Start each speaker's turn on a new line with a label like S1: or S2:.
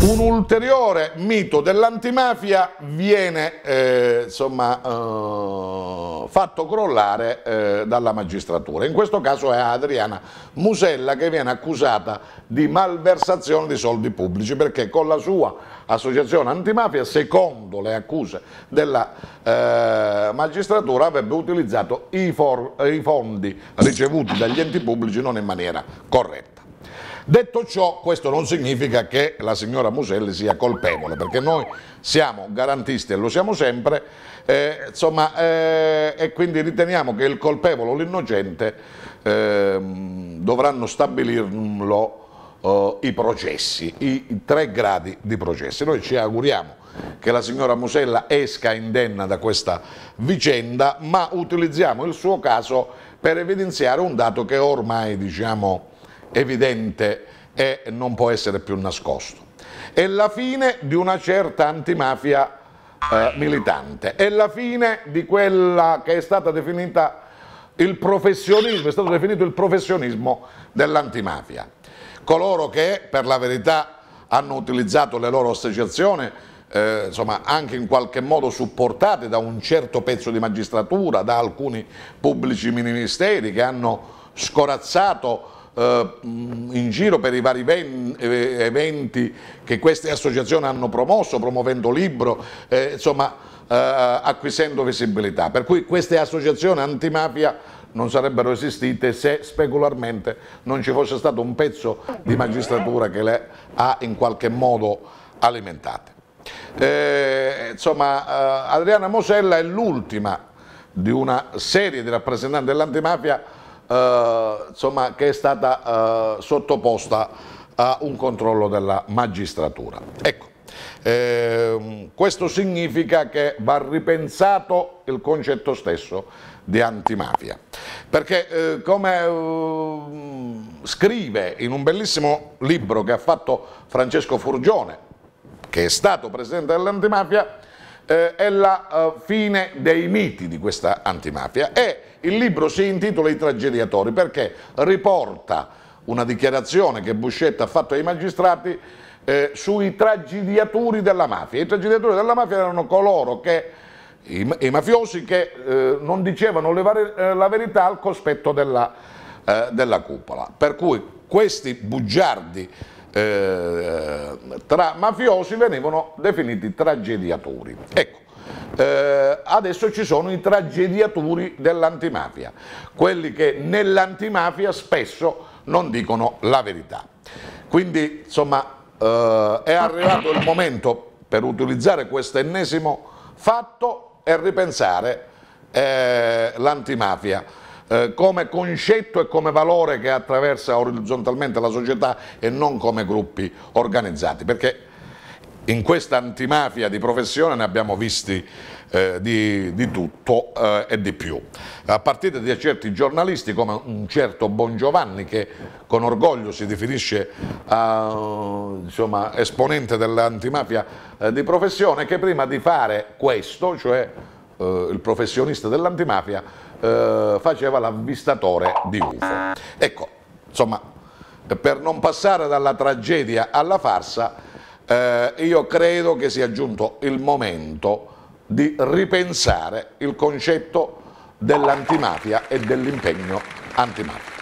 S1: Un ulteriore mito dell'antimafia viene eh, insomma, eh, fatto crollare eh, dalla magistratura. In questo caso è Adriana Musella che viene accusata di malversazione di soldi pubblici perché con la sua associazione antimafia, secondo le accuse della eh, magistratura, avrebbe utilizzato i, i fondi ricevuti dagli enti pubblici non in maniera corretta. Detto ciò, questo non significa che la signora Muselli sia colpevole, perché noi siamo garantisti e lo siamo sempre, eh, insomma, eh, e quindi riteniamo che il colpevole o l'innocente eh, dovranno stabilirlo eh, i processi, i tre gradi di processi. Noi ci auguriamo che la signora Musella esca indenna da questa vicenda, ma utilizziamo il suo caso per evidenziare un dato che ormai diciamo, evidente e non può essere più nascosto. È la fine di una certa antimafia eh, militante, è la fine di quella che è stata definita il professionismo, è stato definito il professionismo dell'antimafia. Coloro che per la verità hanno utilizzato le loro associazioni, eh, insomma, anche in qualche modo supportate da un certo pezzo di magistratura, da alcuni pubblici ministeri che hanno scorazzato eh, in giro per i vari eh, eventi che queste associazioni hanno promosso, promuovendo libro, eh, insomma acquisendo visibilità. Per cui queste associazioni antimafia non sarebbero esistite se specularmente non ci fosse stato un pezzo di magistratura che le ha in qualche modo alimentate. Eh, insomma, Adriana Mosella è l'ultima di una serie di rappresentanti dell'antimafia eh, insomma, che è stata eh, sottoposta a un controllo della magistratura. Ecco, eh, questo significa che va ripensato il concetto stesso di antimafia, perché eh, come ehm, scrive in un bellissimo libro che ha fatto Francesco Furgione, che è stato presidente dell'antimafia, eh, è la fine dei miti di questa antimafia e il libro si intitola I tragediatori perché riporta una dichiarazione che Buscetta ha fatto ai magistrati eh, sui tragediatori della mafia. I tragediatori della mafia erano coloro che, i, i mafiosi che eh, non dicevano le, eh, la verità al cospetto della, eh, della, cupola. Per cui questi bugiardi eh, tra mafiosi venivano definiti tragediatori. Ecco eh, adesso ci sono i tragediatori dell'antimafia, quelli che nell'antimafia spesso non dicono la verità. Quindi insomma eh, è arrivato il momento per utilizzare questo ennesimo fatto e ripensare eh, l'antimafia eh, come concetto e come valore che attraversa orizzontalmente la società e non come gruppi organizzati, perché in questa antimafia di professione ne abbiamo visti eh, di, di, tutto eh, e di più. A partire da certi giornalisti come un certo Bongiovanni che con orgoglio si definisce eh, insomma, esponente dell'antimafia eh, di professione che prima di fare questo, cioè eh, il professionista dell'antimafia, eh, faceva l'avvistatore di UFO. Ecco, insomma, per non passare dalla tragedia alla farsa eh, io credo che sia giunto il momento di ripensare il concetto dell'antimafia e dell'impegno antimafia.